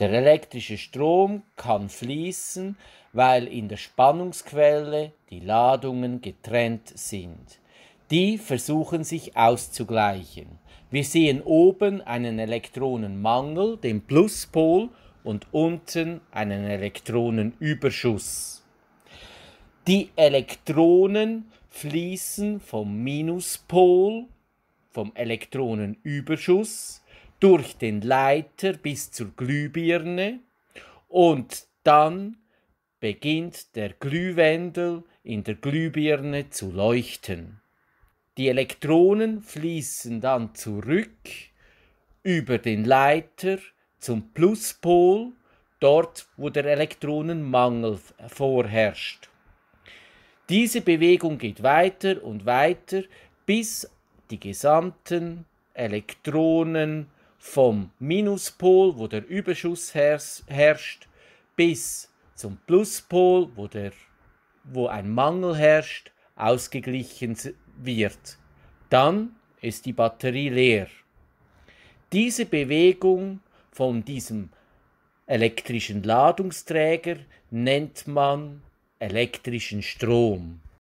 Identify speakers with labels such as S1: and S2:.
S1: Der elektrische Strom kann fließen, weil in der Spannungsquelle die Ladungen getrennt sind. Die versuchen sich auszugleichen. Wir sehen oben einen Elektronenmangel, den Pluspol, und unten einen Elektronenüberschuss. Die Elektronen fließen vom Minuspol, vom Elektronenüberschuss, durch den Leiter bis zur Glühbirne und dann beginnt der Glühwendel in der Glühbirne zu leuchten. Die Elektronen fließen dann zurück über den Leiter zum Pluspol, dort wo der Elektronenmangel vorherrscht. Diese Bewegung geht weiter und weiter, bis die gesamten Elektronen vom Minuspol, wo der Überschuss herrscht, bis zum Pluspol, wo, der, wo ein Mangel herrscht, ausgeglichen wird. Dann ist die Batterie leer. Diese Bewegung von diesem elektrischen Ladungsträger nennt man elektrischen Strom.